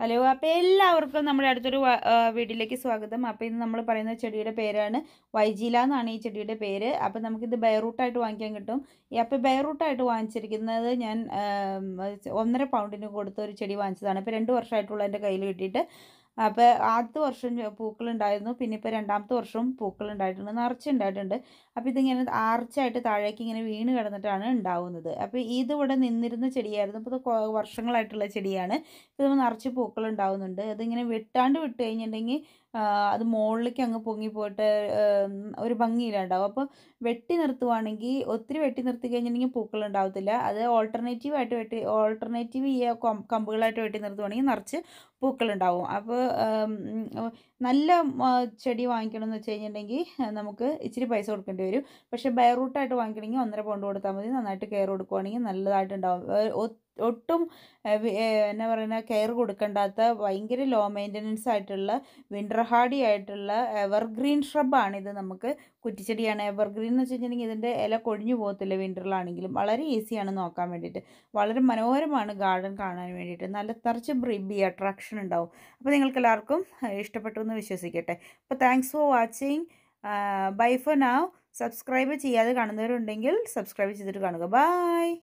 hello അപ്പോൾ എല്ലാവർക്കും നമ്മുടെ അടുത്തൊരു വീട്ടിലേക്ക് സ്വാഗതം അപ്പോൾ ഇന്ന് നമ്മൾ പറയുന്ന ചെടിയുടെ പേരാണ് വൈജീല എന്നാണ് ഈ ചെടിയുടെ പേര് അപ്പോൾ നമുക്കിത് ബയറൂട്ടായിട്ട് വാങ്ങിക്കാൻ കിട്ടും ഈ അപ്പോൾ ബയറൂട്ടായിട്ട് വാങ്ങിച്ചിരിക്കുന്നത് ഞാൻ ഒന്നര പൗണ്ടിന് കൊടുത്ത ഒരു ചെടി വാങ്ങിച്ചതാണ് ഇപ്പോൾ രണ്ട് വർഷമായിട്ടുള്ള എൻ്റെ കയ്യിൽ കിട്ടിയിട്ട് അപ്പോൾ ആദ്യത്തെ വർഷം പൂക്കളുണ്ടായിരുന്നു പിന്നെ ഇപ്പോൾ രണ്ടാമത്തെ വർഷവും പൂക്കളുണ്ടായിട്ടുണ്ട് ഉണ്ടായിട്ടുണ്ട് അപ്പോൾ ഇതിങ്ങനെ ആർച്ചായിട്ട് താഴേക്ക് ഇങ്ങനെ വീണ് കിടന്നിട്ടാണ് ഉണ്ടാവുന്നത് അപ്പോൾ ഇതിവിടെ നിന്നിരുന്ന ചെടിയായിരുന്നു ഇപ്പോൾ ഇത് വർഷങ്ങളായിട്ടുള്ള ചെടിയാണ് ഇത് നിറച്ച് ഉണ്ടാവുന്നുണ്ട് അതിങ്ങനെ വെട്ടാണ്ട് വിട്ട് കഴിഞ്ഞിട്ടുണ്ടെങ്കിൽ അത് മുകളിലേക്ക് അങ്ങ് പൊങ്ങി പോയിട്ട് ഒരു ഭംഗിയിലുണ്ടാവും അപ്പോൾ വെട്ടി നിർത്തുവാണെങ്കിൽ ഒത്തിരി വെട്ടി നിർത്തി കഴിഞ്ഞിട്ടുണ്ടെങ്കിൽ പൂക്കൾ ഉണ്ടാവത്തില്ല അത് ഓൾട്ടർനേറ്റീവ് ആയിട്ട് വെട്ടി ഓൾട്ടർനേറ്റീവ് ഈ കമ്പുകളായിട്ട് വെട്ടി നിർത്തുവാണെങ്കിൽ നിറച്ച് പൂക്കൾ ഉണ്ടാവും അപ്പോൾ നല്ല ചെടി വാങ്ങിക്കണമെന്ന് വെച്ച് കഴിഞ്ഞിട്ടുണ്ടെങ്കിൽ നമുക്ക് ഇച്ചിരി പൈസ കൊടുക്കേണ്ടി വരും പക്ഷേ ബയറൂട്ടായിട്ട് വാങ്ങിക്കണമെങ്കിൽ ഒന്നര പൗണ്ട് കൊടുത്താൽ മതി നന്നായിട്ട് കെയർ കൊടുക്കുവാണെങ്കിൽ നല്ലതായിട്ടുണ്ടാവും ഒട്ടും എന്നാ പറയുന്ന കെയർ കൊടുക്കേണ്ടാത്ത ഭയങ്കര ലോ മെയിൻ്റനൻസ് ആയിട്ടുള്ള വിൻ്റർ ഹാർഡി ആയിട്ടുള്ള എവർഗ്രീൻ ഷ്രബാണിത് നമുക്ക് കുറ്റിച്ചെടിയാണ് എവർഗ്രീൻ എന്ന് വെച്ച് കഴിഞ്ഞിട്ടുണ്ടെങ്കിൽ ഇതിൻ്റെ ഇല കൊഴിഞ്ഞു പോകത്തില്ല വിൻ്ററിലാണെങ്കിലും വളരെ ഈസിയാണ് നോക്കാൻ വേണ്ടിയിട്ട് വളരെ മനോഹരമാണ് ഗാർഡൻ കാണാൻ വേണ്ടിയിട്ട് നല്ല തറച്ച് ബ്രിബി അട്രാക്ഷൻ ഉണ്ടാവും അപ്പോൾ നിങ്ങൾക്ക് എല്ലാവർക്കും ഇഷ്ടപ്പെട്ടു എന്ന് വിശ്വസിക്കട്ടെ അപ്പോൾ thanks for watching bye for now subscribe ചെയ്യാതെ കാണുന്നവരുണ്ടെങ്കിൽ സബ്സ്ക്രൈബ് ചെയ്തിട്ട് കാണുക ബായ്